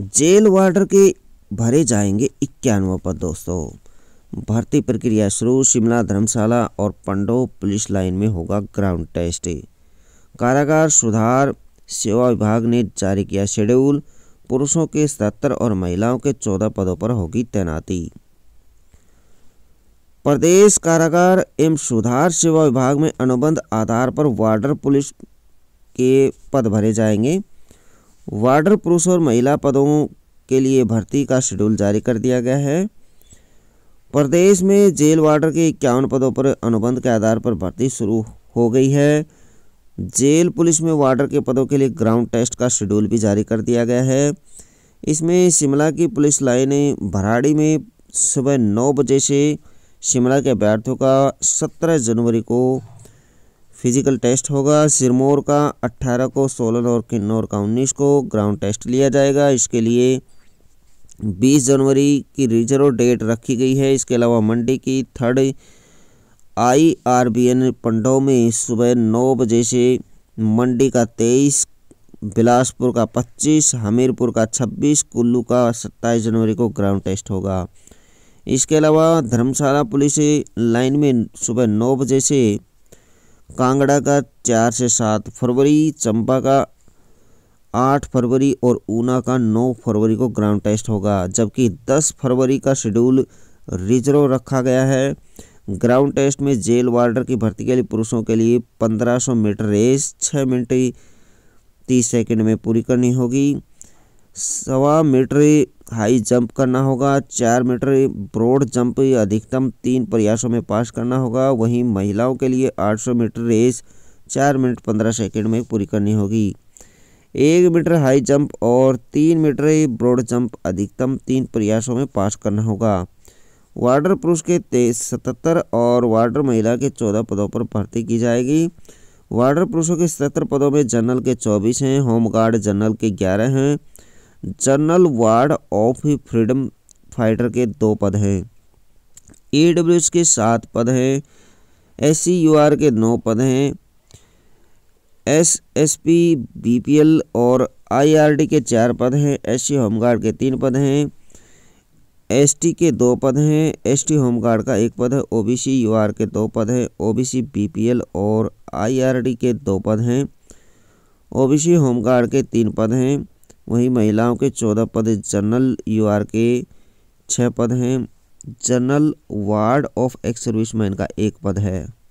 jail वार्डर के भरे जाएंगे इक्यानवे पद दोस्तों भर्ती प्रक्रिया शुरू शिमला धर्मशाला और पंडो पुलिस लाइन में होगा ग्राउंड टेस्ट कारागार सुधार सेवा विभाग ने जारी किया शेड्यूल पुरुषों के सतर और महिलाओं के चौदह पदों पर होगी तैनाती प्रदेश कारागार एवं सुधार सेवा विभाग में अनुबंध आधार पर वार्डर पुलिस के पद भरे जाएंगे वार्डर पुरुष और महिला पदों के लिए भर्ती का शेड्यूल जारी कर दिया गया है प्रदेश में जेल वार्डर के इक्यावन पदों पर अनुबंध के आधार पर भर्ती शुरू हो गई है जेल पुलिस में वार्डर के पदों के लिए ग्राउंड टेस्ट का शेड्यूल भी जारी कर दिया गया है इसमें शिमला की पुलिस लाइन भराड़ी में सुबह नौ बजे से शिमला के अभ्यर्थियों का सत्रह जनवरी को फिजिकल टेस्ट होगा सिरमौर का 18 को सोलन और किन्नौर का 19 को ग्राउंड टेस्ट लिया जाएगा इसके लिए 20 जनवरी की रिजर्व डेट रखी गई है इसके अलावा मंडी की third I R B N Pandoh में सुबह नौ बजे से मंडी का तेईस बिलासपुर का पच्चीस हमीरपुर का छब्बीस कुल्लू का सत्ताईस जनवरी को ग्राउंड टेस्ट होगा इसके अलावा धर्मशाला पुलिस लाइन में सुबह नौ बजे से कांगड़ा का चार से सात फरवरी चंबा का आठ फरवरी और ऊना का नौ फरवरी को ग्राउंड टेस्ट होगा जबकि दस फरवरी का शेड्यूल रिजर्व रखा गया है ग्राउंड टेस्ट में जेल वार्डर की भर्ती के लिए पुरुषों के लिए पंद्रह सौ मीटर रेस छः मिनट तीस सेकंड में पूरी करनी होगी सवा मीटर हाई जंप करना होगा चार मीटर ब्रॉड जंप अधिकतम तीन प्रयासों में पास करना होगा वहीं महिलाओं के लिए 800 मीटर रेस चार मिनट पंद्रह सेकेंड में पूरी करनी होगी एक मीटर हाई जंप और तीन मीटर ब्रॉड जंप अधिकतम तीन प्रयासों में पास करना होगा वार्डर पुरुष के तेईस सतहत्तर और वार्डर महिला के चौदह पदों पर भर्ती की जाएगी वार्डर पुरुषों के सतहत्तर पदों में जनरल के चौबीस हैं होमगार्ड जनरल के ग्यारह हैं general ward of freedom fighter के दो पद हैं ए डब्ल्यू के सात पद हैं एस सी यू आर के नौ पद हैं S S P B P L और आई आर डी के चार पद हैं एस सी होमगार्ड के तीन पद हैं एस टी के दो पद हैं एस टी होमगार्ड का एक पद है O B C U R के दो पद हैं O B C B P L और आई आर डी के दो पद हैं ओ बी सी होमगार्ड के तीन पद हैं वहीं महिलाओं के चौदह पद जनरल यू के छः पद हैं general ward of ex serviceman का एक पद है